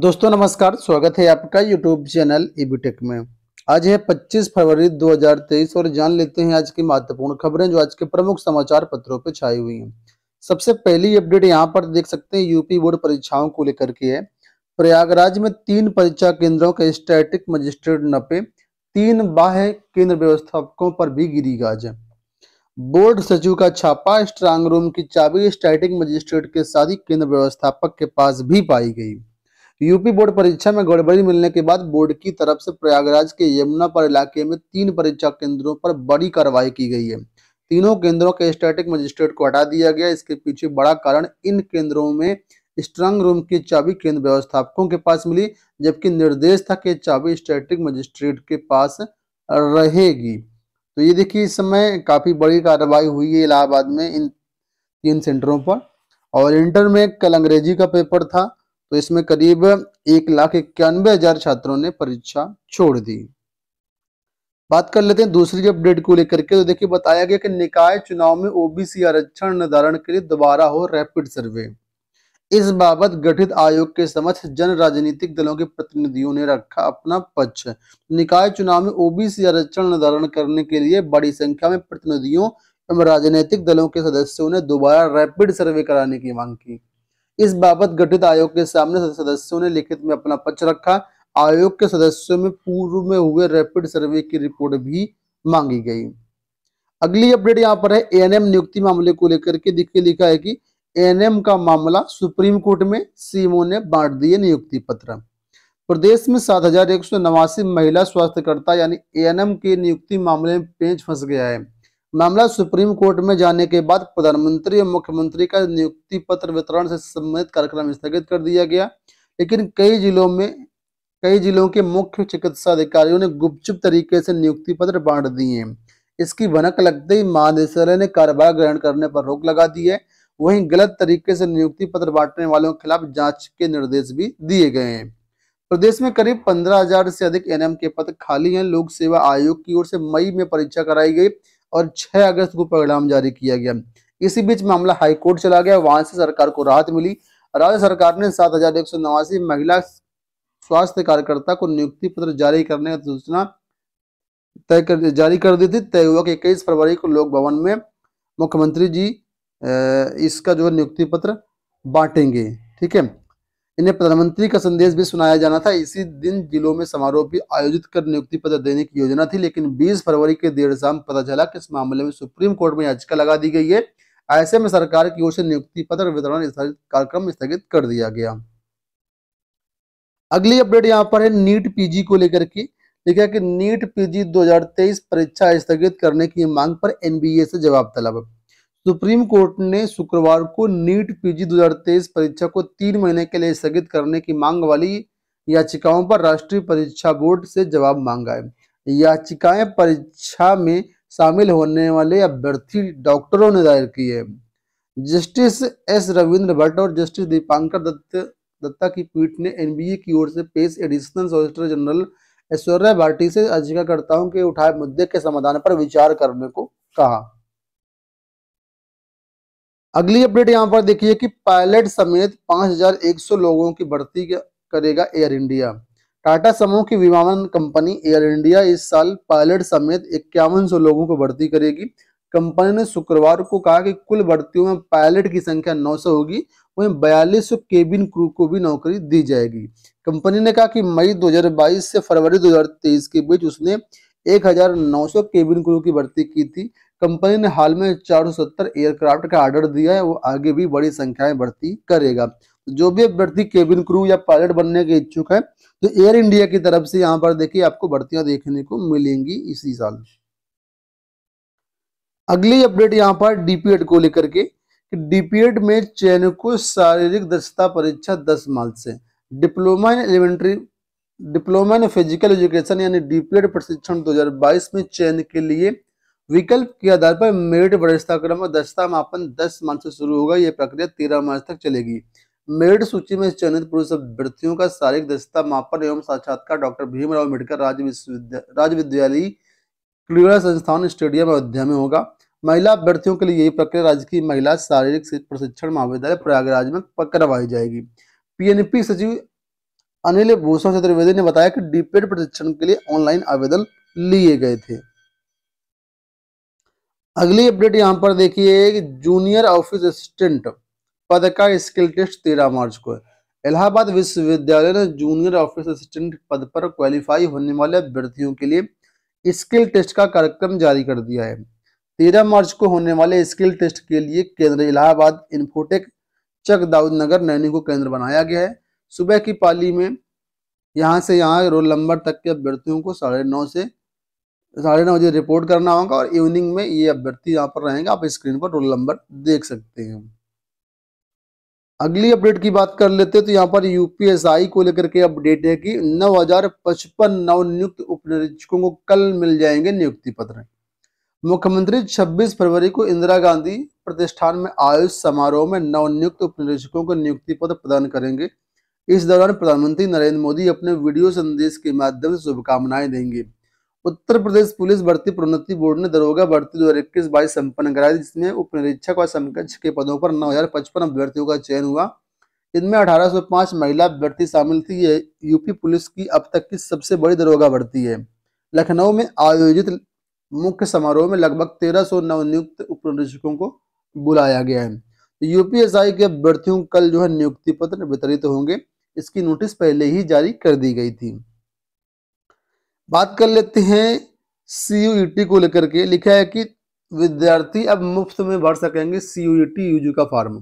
दोस्तों नमस्कार स्वागत है आपका यूट्यूब चैनल इबीटेक e में आज है 25 फरवरी 2023 और जान लेते हैं आज की महत्वपूर्ण खबरें जो आज के प्रमुख समाचार पत्रों पर छाई हुई हैं सबसे पहली अपडेट यहां पर देख सकते हैं यूपी बोर्ड परीक्षाओं को लेकर के है प्रयागराज में तीन परीक्षा केंद्रों के स्टैटिक मजिस्ट्रेट नपे तीन बाह्य केंद्र व्यवस्थापकों पर भी गिरी गाज बोर्ड सचिव का छापा स्ट्रांग रूम की चाबी स्टैटिक मजिस्ट्रेट के साथ ही केंद्र व्यवस्थापक के पास भी पाई गई यूपी बोर्ड परीक्षा में गड़बड़ी मिलने के बाद बोर्ड की तरफ से प्रयागराज के यमुना पर इलाके में तीन परीक्षा केंद्रों पर बड़ी कार्रवाई की गई है तीनों केंद्रों के स्टैटिक मजिस्ट्रेट को हटा दिया गया इसके पीछे बड़ा कारण इन केंद्रों में स्ट्रांग रूम की चाबी केंद्र व्यवस्थापकों के पास मिली जबकि निर्देश था कि चाबी स्टैटिक मजिस्ट्रेट के पास रहेगी तो ये देखिए इस समय काफ़ी बड़ी कार्रवाई हुई है इलाहाबाद में इन तीन सेंटरों पर और इंटर में कल अंग्रेजी का पेपर था तो इसमें करीब एक लाख इक्यानवे हजार छात्रों ने परीक्षा छोड़ दी बात कर लेते हैं दूसरी अपडेट को लेकर के तो देखिए बताया गया कि निकाय चुनाव में ओबीसी आरक्षण निर्धारण के लिए दोबारा हो रैपिड सर्वे इस बाबत गठित आयोग के समक्ष जन राजनीतिक दलों के प्रतिनिधियों ने रखा अपना पक्ष निकाय चुनाव में ओबीसी आरक्षण निर्धारण करने के लिए बड़ी संख्या में प्रतिनिधियों एवं राजनीतिक दलों के सदस्यों ने दोबारा रैपिड सर्वे कराने की मांग की इस बाबत गठित आयोग के सामने सदस्यों ने लिखित में अपना पक्ष रखा आयोग के सदस्यों में पूर्व में हुए रैपिड सर्वे की रिपोर्ट भी मांगी गई अगली अपडेट यहाँ पर है एएनएम नियुक्ति मामले को लेकर के दिखे लिखा है कि एएनएम का मामला सुप्रीम कोर्ट में सीएमओ ने बांट दिए नियुक्ति पत्र प्रदेश में सात हजार एक सौ नवासी महिला स्वास्थ्यकर्ता यानी एएनएम के नियुक्ति मामले में पेंच फंस गया है मामला सुप्रीम कोर्ट में जाने के बाद प्रधानमंत्री और मुख्यमंत्री का नियुक्ति पत्र वितरण से संबंधित कार्यक्रम स्थगित कर दिया गया लेकिन कई जिलों में कई जिलों के मुख्य चिकित्सा अधिकारियों ने गुपचुप तरीके से नियुक्ति पत्र बांट दिए हैं इसकी भनक लगते ही महानिदेशालय ने कार्यभार ग्रहण करने पर रोक लगा दी है वहीं गलत तरीके से नियुक्ति पत्र बांटने वालों के खिलाफ जांच के निर्देश भी दिए गए हैं प्रदेश में करीब पंद्रह हजार से अधिक एनएम के पद खाली हैं लोक सेवा आयोग की ओर से मई में परीक्षा कराई गई और 6 अगस्त को परिणाम जारी किया गया इसी बीच मामला हाईकोर्ट चला गया वहां से सरकार को राहत मिली राज्य सरकार ने सात हजार एक सौ नवासी महिला स्वास्थ्य कार्यकर्ता को नियुक्ति पत्र जारी करने की सूचना तय कर जारी कर दी थी तय हुआ कि इक्कीस फरवरी को लोक भवन में मुख्यमंत्री जी इसका जो है नियुक्ति पत्र बांटेंगे ठीक है इन्हें प्रधानमंत्री का संदेश भी सुनाया जाना था इसी दिन जिलों में समारोह भी आयोजित कर नियुक्ति पत्र देने की योजना थी लेकिन 20 फरवरी के देर शाम पता चला कि इस मामले में सुप्रीम कोर्ट में याचिका लगा दी गई है ऐसे में सरकार की ओर से नियुक्ति पत्र वितरण कार्यक्रम स्थगित कर दिया गया अगली अपडेट यहाँ पर है नीट पीजी को लेकर के लिखा कि नीट पीजी 2023 परीक्षा स्थगित करने की मांग पर एनबीए से जवाब तलब सुप्रीम कोर्ट ने शुक्रवार को नीट पीजी 2023 परीक्षा को तीन महीने के लिए स्थगित करने की मांग वाली याचिकाओं पर राष्ट्रीय परीक्षा बोर्ड से जवाब मांगा है याचिकाएं परीक्षा में शामिल होने वाले अभ्यर्थी डॉक्टरों ने दायर की है जस्टिस एस रविंद्र भट्ट और जस्टिस दीपांकर दत्त दत्ता की पीठ ने एनबीए की ओर से पेश additional solicitor general Aishwarya Bhati से याचिकाकर्ताओं के उठाए मुद्दे के समाधान पर विचार करने को कहा अगली अपडेट यहाँ पर देखिए कि पायलट समेत 5,100 लोगों की भर्ती करेगा एयर इंडिया टाटा समूह की विमान कंपनी एयर इंडिया इस साल पायलट समेत इक्यावन लोगों को भर्ती करेगी कंपनी ने शुक्रवार को कहा कि कुल भर्तियों में पायलट की संख्या 900 होगी वहीं बयालीस केबिन क्रू को भी नौकरी दी जाएगी कंपनी ने कहा कि मई 2022 से फरवरी 2023 के बीच उसने 1900 केबिन क्रू की भर्ती की थी कंपनी ने हाल में 470 एयरक्राफ्ट का ऑर्डर दिया है वो आगे भी बड़ी संख्या में भर्ती करेगा जो भी अभ्यर्थी केबिन क्रू या पायलट बनने के इच्छुक है तो एयर इंडिया की तरफ से यहाँ पर देखिए आपको भर्तियां देखने को मिलेंगी इसी साल अगली अपडेट यहाँ पर डीपीएड को लेकर के डीपीएड में चयन को शारीरिक दक्षता परीक्षा 10 मार्च से diploma in elementary diploma in physical education यानी डीपीएड प्रशिक्षण 2022 में चयन के लिए विकल्प के आधार पर मेरिट वरिष्ठता क्रम और दक्षता मापन 10 मार्च से शुरू होगा यह प्रक्रिया 13 मार्च तक चलेगी मेरिट सूची में चयनित पुरुष अभ्यर्थियों का शारीरिक दक्षता मापन एवं साक्षात्कार डॉक्टर भीमराव अम्बेडकर राज्य विश्वविद्यालय क्रीड़ा संस्थान स्टेडियम अयोध्या में होगा महिला अभ्यर्थियों के लिए यही प्रक्रिया राज्य की महिला शारीरिक प्रशिक्षण महाविद्यालय प्रयागराज में करवाई जाएगी पीएनपी सचिव अनिल भूषण चतुर्वेदी ने बताया कि डीपेड प्रशिक्षण के लिए ऑनलाइन आवेदन लिए गए थे अगली अपडेट यहाँ पर देखिए जूनियर ऑफिस असिस्टेंट पद का स्किल टेस्ट तेरह मार्च को इलाहाबाद विश्वविद्यालय ने जूनियर ऑफिस असिस्टेंट पद पर क्वालिफाई होने वाले अभ्यर्थियों के लिए स्किल टेस्ट का कार्यक्रम जारी कर दिया है तेरह मार्च को होने वाले स्किल टेस्ट के लिए केंद्र इलाहाबाद इन्फोटेक चक दाऊद नगर नैनी को केंद्र बनाया गया है सुबह की पाली में यहाँ से यहाँ रोल नंबर तक के अभ्यर्थियों को साढ़े नौ से साढ़े नौ बजे रिपोर्ट करना होगा और इवनिंग में ये अभ्यर्थी यहाँ पर रहेंगे आप स्क्रीन पर रोल नंबर देख सकते हैं अगली अपडेट की बात कर लेते हैं तो यहाँ पर यूपीएसआई को लेकर के अपडेट है कि नौ हजार पचपन नियुक्त उप निरीक्षकों को कल मिल जाएंगे नियुक्ति पत्र मुख्यमंत्री 26 फरवरी को इंदिरा गांधी प्रतिष्ठान में आयोजित समारोह में नवनियुक्त उप निरीक्षकों को नियुक्ति पत्र प्रदान करेंगे इस दौरान प्रधानमंत्री नरेंद्र मोदी अपने वीडियो संदेश के माध्यम से शुभकामनाएं देंगे उत्तर प्रदेश पुलिस भर्ती प्रोन्नति बोर्ड ने दरोगा भर्ती दो हजार इक्कीस बाईस संपन्न कराई जिसमें उप निरीक्षक और समकक्ष के पदों पर नौ हजार पचपन अभ्यर्थियों का चयन हुआ इनमें 1805 महिला अभ्यर्थी शामिल थी ये यूपी पुलिस की अब तक की सबसे बड़ी दरोगा भर्ती है लखनऊ में आयोजित मुख्य समारोह में लगभग 1300 नवनियुक्त उप निरीक्षकों को बुलाया गया है यूपीएसआई के अभ्यर्थियों कल जो है नियुक्ति पत्र वितरित होंगे इसकी नोटिस पहले ही जारी कर दी गई थी बात कर लेते हैं सी e को लेकर के लिखा है कि विद्यार्थी अब मुफ्त में भर सकेंगे सी यूजी e का फॉर्म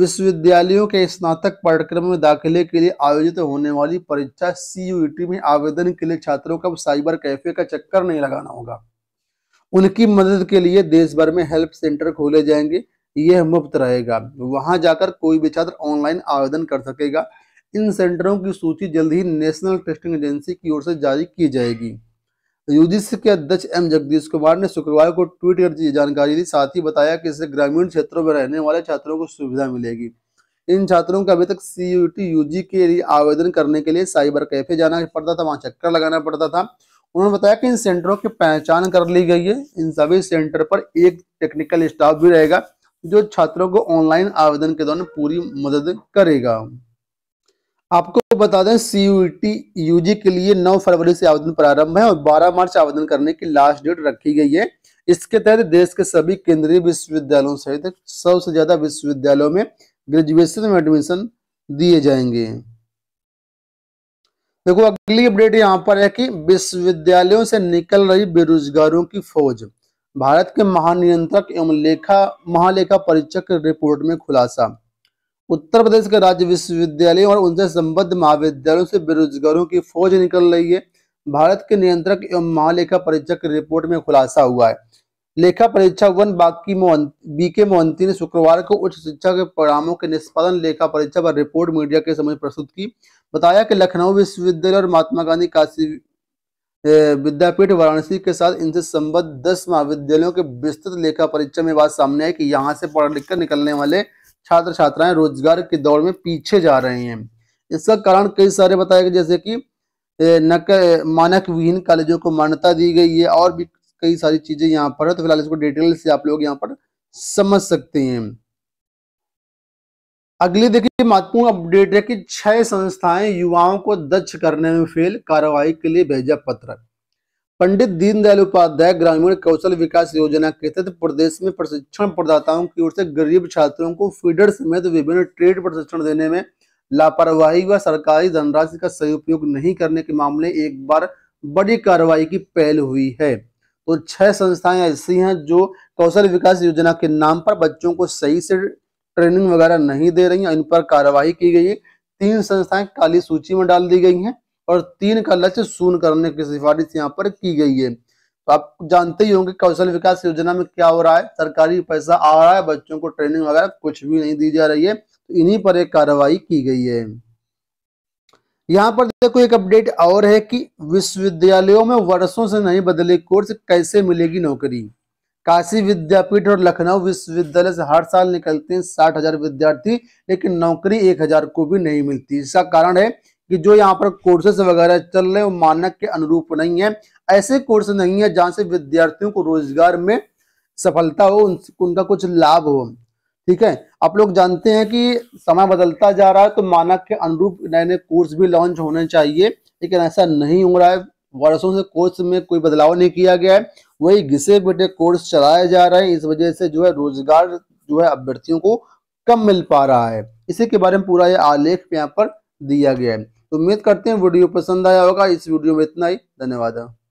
विश्वविद्यालयों के स्नातक पाठ्यक्रम में दाखिले के लिए आयोजित होने वाली परीक्षा सी e में आवेदन के लिए छात्रों को साइबर कैफे का चक्कर नहीं लगाना होगा उनकी मदद के लिए देश भर में हेल्प सेंटर खोले जाएंगे यह मुफ्त रहेगा वहां जाकर कोई भी छात्र ऑनलाइन आवेदन कर सकेगा इन सेंटरों की सूची जल्द ही नेशनल टेस्टिंग एजेंसी की ओर से जारी की जाएगी यूजीसी के अध्यक्ष एम जगदीश कुमार ने शुक्रवार को ट्वीट कर ये जानकारी दी साथ ही बताया कि इससे ग्रामीण क्षेत्रों में रहने वाले छात्रों को सुविधा मिलेगी इन छात्रों को अभी तक सी यूजी के लिए आवेदन करने के लिए साइबर कैफे जाना पड़ता था वहाँ चक्कर लगाना पड़ता था उन्होंने बताया कि इन सेंटरों की पहचान कर ली गई है इन सभी सेंटर पर एक टेक्निकल स्टाफ भी रहेगा जो छात्रों को ऑनलाइन आवेदन के दौरान पूरी मदद करेगा आपको बता दें सी यू जी के लिए 9 फरवरी से आवेदन प्रारंभ है और 12 मार्च आवेदन करने की लास्ट डेट रखी गई है इसके तहत देश के सभी केंद्रीय विश्वविद्यालयों सहित सौ से ज्यादा विश्वविद्यालयों में ग्रेजुएशन में एडमिशन दिए जाएंगे देखो अगली अपडेट यहाँ पर है कि विश्वविद्यालयों से निकल रही बेरोजगारों की फौज भारत के महानियंत्रक एवं लेखा महालेखा परीक्षक रिपोर्ट में खुलासा उत्तर प्रदेश के राज्य विश्वविद्यालयों और उनसे संबद्ध महाविद्यालयों से बेरोजगारों की फौज निकल रही है भारत के नियंत्रक एवं महालेखा परीक्षक की रिपोर्ट में खुलासा हुआ है लेखा परीक्षा वन बाकी मोहन बी के मोहंती ने शुक्रवार को उच्च शिक्षा के परिणामों के निष्पादन लेखा परीक्षा पर रिपोर्ट मीडिया के समय प्रस्तुत की बताया कि लखनऊ विश्वविद्यालय और महात्मा गांधी काशी विद्यापीठ वाराणसी के साथ इनसे संबद्ध दस महाविद्यालयों के विस्तृत लेखा परीक्षा में बात सामने आई कि यहाँ से पढ़ लिख कर निकलने वाले छात्र छात्राएं रोजगार के दौड़ में पीछे जा रहे हैं इसका कारण कई सारे बताए गए जैसे कि नक मानक विहीन कॉलेजों को मान्यता दी गई है और भी कई सारी चीजें यहाँ पर है तो फिलहाल इसको डिटेल से आप लोग यहाँ पर समझ सकते हैं अगली देखिए महत्वपूर्ण अपडेट है कि छह संस्थाएं युवाओं को दक्ष करने में फेल कार्रवाई के लिए भेजा पत्र पंडित दीनदयाल उपाध्याय ग्रामीण कौशल विकास योजना के तहत प्रदेश में प्रशिक्षण प्रदाताओं की ओर से गरीब छात्रों को फीडर समेत विभिन्न ट्रेड प्रशिक्षण देने में लापरवाही व सरकारी धनराशि का सही उपयोग नहीं करने के मामले एक बार बड़ी कार्रवाई की पहल हुई है तो छह संस्थाएं ऐसी हैं जो कौशल विकास योजना के नाम पर बच्चों को सही से ट्रेनिंग वगैरह नहीं दे रही इन पर कार्रवाई की गई है तीन संस्थाएं काली सूची में डाल दी गई हैं और तीन का लक्ष्य शून्य करने की सिफारिश यहाँ पर की गई है तो आप जानते ही होंगे कौशल विकास योजना में क्या हो रहा है सरकारी पैसा आ रहा है बच्चों को ट्रेनिंग वगैरह कुछ भी नहीं दी जा रही है तो इन्हीं पर एक कार्रवाई की गई है यहाँ पर देखो एक अपडेट और है कि विश्वविद्यालयों में वर्षों से नहीं बदले कोर्स कैसे मिलेगी नौकरी काशी विद्यापीठ और लखनऊ विश्वविद्यालय से हर साल निकलते हैं साठ हजार विद्यार्थी लेकिन नौकरी एक हजार को भी नहीं मिलती इसका कारण है कि जो यहाँ पर कोर्सेज वगैरह चल रहे हैं वो मानक के अनुरूप नहीं है ऐसे कोर्स नहीं है जहाँ से विद्यार्थियों को रोजगार में सफलता हो उनका कुछ लाभ हो ठीक है आप लोग जानते हैं कि समय बदलता जा रहा है तो मानक के अनुरूप नए नए कोर्स भी लॉन्च होने चाहिए लेकिन ऐसा नहीं हो रहा है वर्षों से कोर्स में कोई बदलाव नहीं किया गया है वही घिसे बेटे कोर्स चलाए जा रहे हैं इस वजह से जो है रोजगार जो है अभ्यर्थियों को कम मिल पा रहा है इसी के बारे में पूरा ये आलेख यहाँ पर दिया गया है तो उम्मीद करते हैं वीडियो पसंद आया होगा इस वीडियो में इतना ही धन्यवाद